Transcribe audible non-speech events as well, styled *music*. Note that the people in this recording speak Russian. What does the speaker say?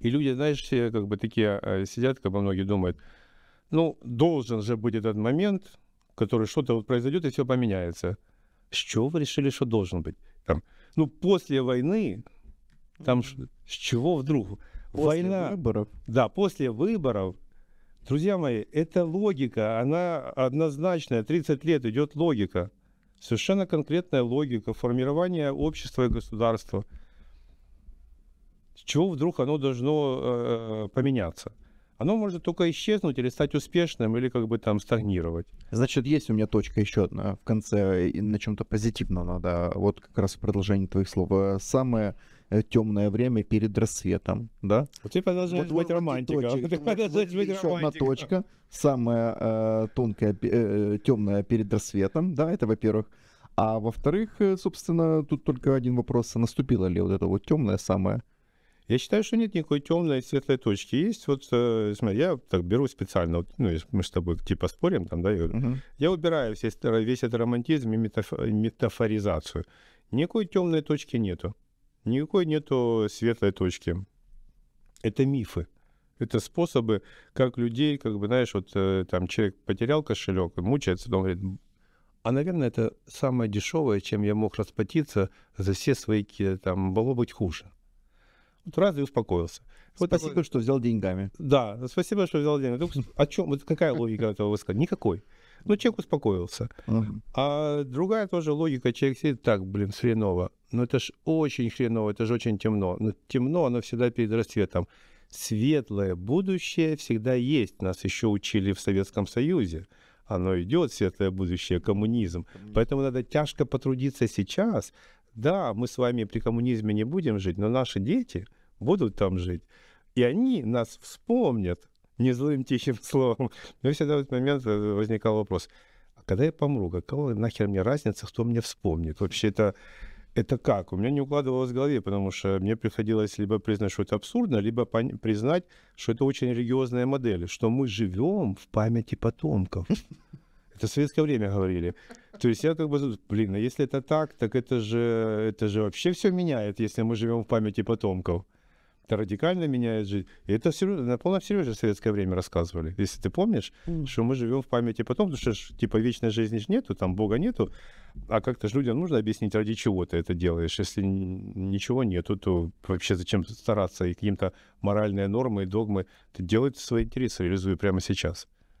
И люди, знаешь, все как бы такие э, сидят, как бы многие думают, ну, должен же быть этот момент, который что-то вот произойдет и все поменяется. С чего вы решили, что должен быть? Там, ну, после войны, там, с чего вдруг? После Война. выборов. Да, после выборов. Друзья мои, это логика, она однозначная, 30 лет идет логика. Совершенно конкретная логика формирования общества и государства – с чего вдруг оно должно э, э, поменяться? Оно может только исчезнуть или стать успешным, или как бы там стагнировать. Значит, есть у меня точка еще одна в конце, на чем-то позитивно надо, вот как раз в продолжении твоих слов. Э, самое э, темное время перед рассветом, да? Вот ты продолжаешь вот, быть романтиком. еще одна точка, самая э, тонкая, э, темная перед рассветом, да, это во-первых. А во-вторых, собственно, тут только один вопрос, а наступила ли вот это вот темное самое, я считаю, что нет никакой темной и светлой точки. Есть вот, э, смотри, я так беру специально, вот, ну, мы с тобой типа спорим там, да, я, угу. я убираю все, весь этот романтизм и метаф, э, метафоризацию. Никакой темной точки нету. Никакой нету светлой точки. Это мифы. Это способы, как людей, как бы, знаешь, вот э, там человек потерял кошелек, мучается, он говорит, а, наверное, это самое дешевое, чем я мог расплатиться за все свои там, было быть хуже. Вот раз и успокоился. Вот спасибо, спасибо, что взял деньгами. Да, спасибо, что взял деньгами. О а чем, вот какая логика этого высказания? Никакой. Ну, человек успокоился. А другая тоже логика, человек сидит так, блин, хреново. Ну, это ж очень хреново, это же очень темно. Но ну, темно, оно всегда перед рассветом. Светлое будущее всегда есть. Нас еще учили в Советском Союзе. Оно идет, светлое будущее, коммунизм. коммунизм. Поэтому надо тяжко потрудиться сейчас, да, мы с вами при коммунизме не будем жить, но наши дети будут там жить. И они нас вспомнят не злым тихим *laughs* словом. Но всегда в этот момент э, возникал вопрос, а когда я помру, какого нахер мне разница, кто мне вспомнит? Вообще это это как? У меня не укладывалось в голове, потому что мне приходилось либо признать, что это абсурдно, либо признать, что это очень религиозная модель, что мы живем в памяти потомков. Это в советское время говорили. То есть я как бы, блин, а если это так, так это же, это же вообще все меняет, если мы живем в памяти потомков. Это радикально меняет жизнь. И это серьезно, на полном серьезе в советское время рассказывали. Если ты помнишь, mm. что мы живем в памяти потом, потому что типа вечной жизни же нету, там Бога нету, а как-то же людям нужно объяснить, ради чего ты это делаешь. Если ничего нету, то вообще зачем стараться и каким-то моральные нормы и догмы. Ты делай свои интересы, реализуй прямо сейчас.